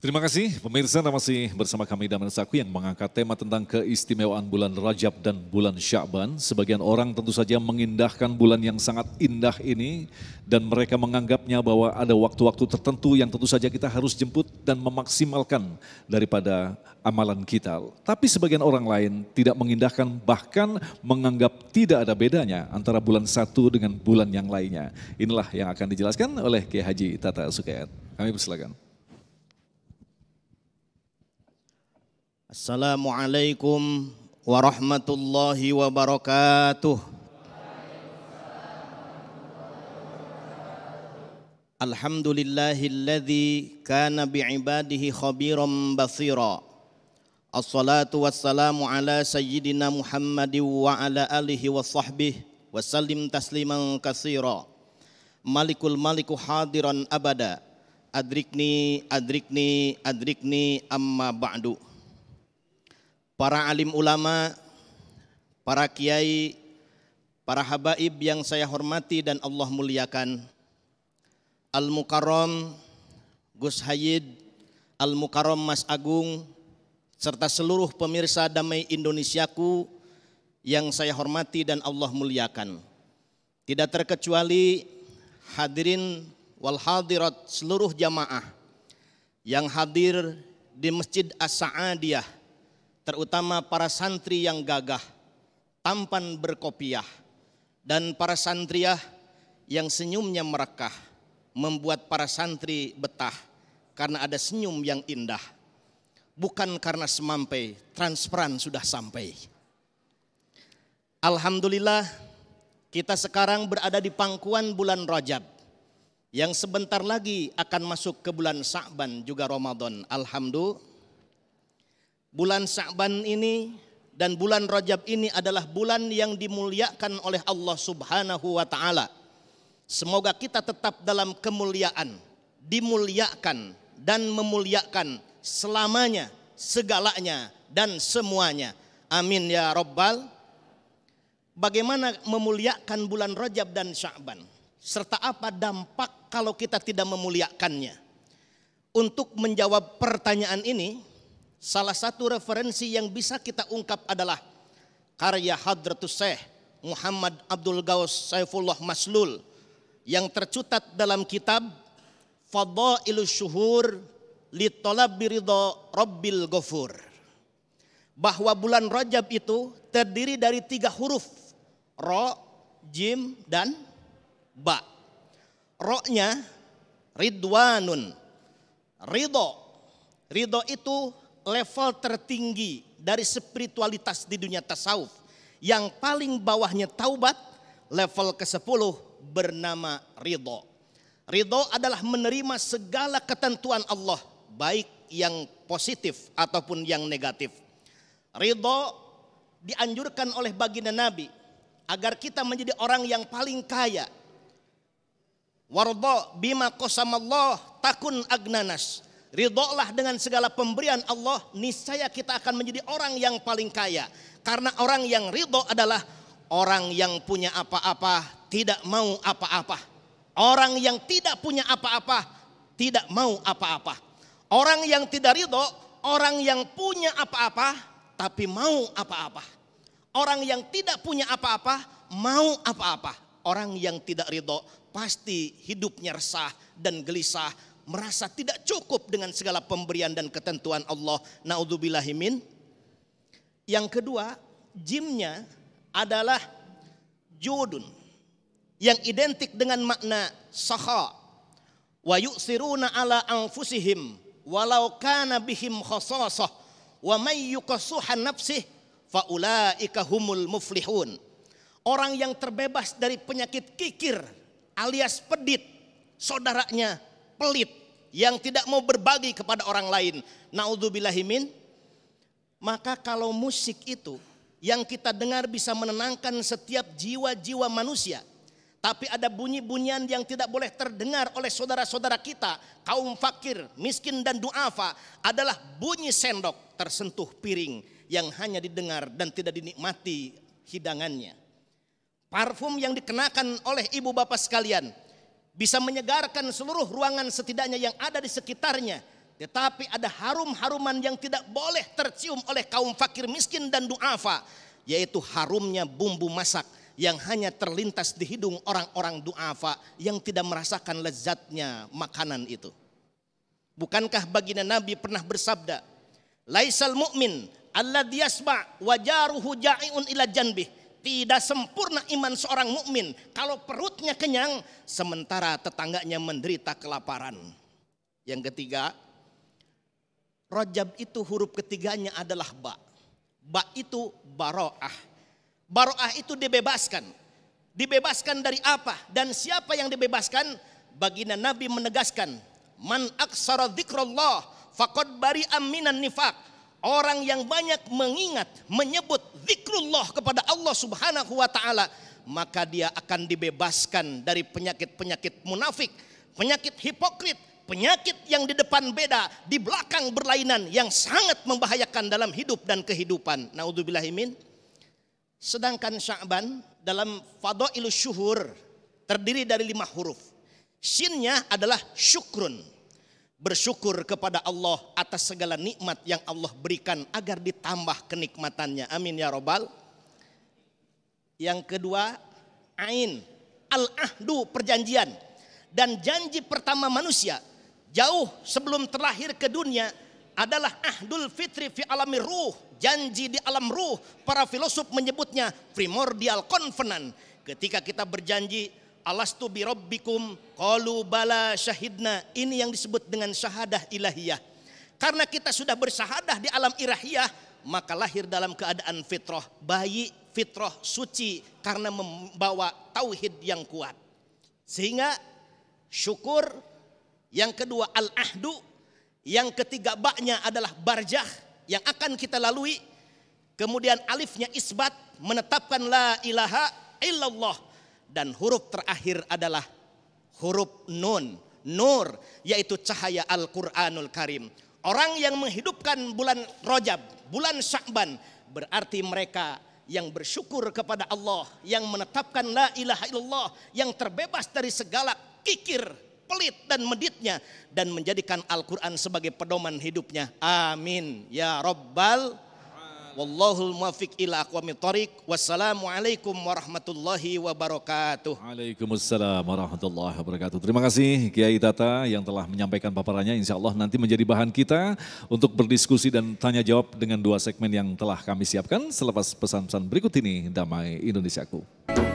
Terima kasih pemirsa Anda masih bersama kami Daman Saku yang mengangkat tema tentang keistimewaan bulan Rajab dan bulan Sya'ban. Sebagian orang tentu saja mengindahkan bulan yang sangat indah ini dan mereka menganggapnya bahwa ada waktu-waktu tertentu yang tentu saja kita harus jemput dan memaksimalkan daripada amalan kita. Tapi sebagian orang lain tidak mengindahkan bahkan menganggap tidak ada bedanya antara bulan satu dengan bulan yang lainnya. Inilah yang akan dijelaskan oleh Kiai Haji Tata Sukayat. Kami persilakan. Assalamualaikum warahmatullahi wabarakatuh. Alhamdulillahilladzi kana bi'ibadihi khabiran basira. Assalatu wassalamu ala sayyidina Muhammadin wa ala alihi wa sahbihi wa sallim tasliman katsira. Malikul maliku hadiran abada. Adrikni adrikni adrikni amma ba'du para alim ulama, para kiai, para habaib yang saya hormati dan Allah muliakan. Al-Mukarram Gus Hayid, Al-Mukarram Mas Agung, serta seluruh pemirsa damai Indonesiaku yang saya hormati dan Allah muliakan. Tidak terkecuali hadirin wal hadirat seluruh jamaah yang hadir di Masjid As-Sa'adiyah terutama para santri yang gagah, tampan berkopiah, dan para santriah yang senyumnya merekah, membuat para santri betah karena ada senyum yang indah. Bukan karena semampai, transparan sudah sampai. Alhamdulillah kita sekarang berada di pangkuan bulan Rajab yang sebentar lagi akan masuk ke bulan Sa'ban juga Ramadan. Alhamdulillah bulan Sa'ban ini dan bulan Rajab ini adalah bulan yang dimuliakan oleh Allah Subhanahu wa taala. Semoga kita tetap dalam kemuliaan, dimuliakan dan memuliakan selamanya, segalanya dan semuanya. Amin ya rabbal Bagaimana memuliakan bulan Rajab dan Sya'ban serta apa dampak kalau kita tidak memuliakannya? Untuk menjawab pertanyaan ini, salah satu referensi yang bisa kita ungkap adalah karya Hadratus Syekh Muhammad Abdul Gaus Saifullah Maslul yang tercatat dalam kitab Fadailu Syuhur li Talabi Rabbil Ghafur bahwa bulan Rajab itu terdiri dari tiga huruf Ro, Jim, dan Ba. Ro-nya Ridwanun. Ridho. Ridho itu level tertinggi dari spiritualitas di dunia tasawuf. Yang paling bawahnya taubat, level ke-10 bernama ridho. Ridho adalah menerima segala ketentuan Allah, baik yang positif ataupun yang negatif. Ridho dianjurkan oleh baginda Nabi agar kita menjadi orang yang paling kaya. Wardo bima kosamallah takun agnanas. Ridholah dengan segala pemberian Allah, niscaya kita akan menjadi orang yang paling kaya. Karena orang yang ridho adalah orang yang punya apa-apa, tidak mau apa-apa. Orang yang tidak punya apa-apa, tidak mau apa-apa. Orang yang tidak ridho, orang yang punya apa-apa, tapi mau apa-apa. Orang yang tidak punya apa-apa, mau apa-apa. Orang yang tidak ridho, pasti hidupnya resah dan gelisah merasa tidak cukup dengan segala pemberian dan ketentuan Allah. Naudzubillahimin. Yang kedua, jimnya adalah judun yang identik dengan makna saha wa yu'siruna ala anfusihim walau kana bihim khasasah wa may yuqasuha nafsih faulaika humul muflihun orang yang terbebas dari penyakit kikir alias pedit saudaranya pelit, yang tidak mau berbagi kepada orang lain. Naudzubillahimin. Maka kalau musik itu yang kita dengar bisa menenangkan setiap jiwa-jiwa manusia. Tapi ada bunyi-bunyian yang tidak boleh terdengar oleh saudara-saudara kita, kaum fakir, miskin dan duafa adalah bunyi sendok tersentuh piring yang hanya didengar dan tidak dinikmati hidangannya. Parfum yang dikenakan oleh ibu bapak sekalian, bisa menyegarkan seluruh ruangan setidaknya yang ada di sekitarnya. Tetapi ada harum-haruman yang tidak boleh tercium oleh kaum fakir miskin dan du'afa. Yaitu harumnya bumbu masak yang hanya terlintas di hidung orang-orang du'afa yang tidak merasakan lezatnya makanan itu. Bukankah baginda Nabi pernah bersabda, Laisal mu'min alladhi diasma wajaruhu ja'i'un ila janbih tidak sempurna iman seorang mukmin kalau perutnya kenyang sementara tetangganya menderita kelaparan. Yang ketiga, rojab itu huruf ketiganya adalah ba. Ba itu baroah. Baroah itu dibebaskan. Dibebaskan dari apa dan siapa yang dibebaskan? Baginda Nabi menegaskan, man aksara dzikrullah faqad bari aminan nifak. Orang yang banyak mengingat, menyebut zikrullah kepada Allah Subhanahu wa taala, maka dia akan dibebaskan dari penyakit-penyakit munafik, penyakit hipokrit, penyakit yang di depan beda, di belakang berlainan yang sangat membahayakan dalam hidup dan kehidupan. Naudzubillahimin. Sedangkan Sya'ban dalam Fadailu Syuhur terdiri dari lima huruf. Sinnya adalah syukrun bersyukur kepada Allah atas segala nikmat yang Allah berikan agar ditambah kenikmatannya. Amin ya robbal. Yang kedua, ain al-ahdu perjanjian dan janji pertama manusia jauh sebelum terlahir ke dunia adalah ahdul fitri fi alami ruh, janji di alam ruh. Para filosof menyebutnya primordial covenant. Ketika kita berjanji Alastu bi rabbikum qalu bala syahidna. Ini yang disebut dengan syahadah ilahiyah. Karena kita sudah bersyahadah di alam irahiyah maka lahir dalam keadaan fitrah, bayi fitrah suci karena membawa tauhid yang kuat. Sehingga syukur, yang kedua al-ahdu, yang ketiga baknya adalah barjah yang akan kita lalui. Kemudian alifnya isbat menetapkan la ilaha illallah dan huruf terakhir adalah huruf nun, nur yaitu cahaya Al-Qur'anul Karim. Orang yang menghidupkan bulan rojab bulan syakban berarti mereka yang bersyukur kepada Allah, yang menetapkan la ilaha illallah, yang terbebas dari segala kikir, pelit dan meditnya dan menjadikan Al-Qur'an sebagai pedoman hidupnya. Amin ya rabbal Wallahul muwaffiq ila aqwamit thariq. Wassalamualaikum warahmatullahi wabarakatuh. Waalaikumsalam warahmatullahi wabarakatuh. Terima kasih Kiai Tata yang telah menyampaikan paparannya. Insya Allah nanti menjadi bahan kita untuk berdiskusi dan tanya jawab dengan dua segmen yang telah kami siapkan selepas pesan-pesan berikut ini Damai Indonesiaku.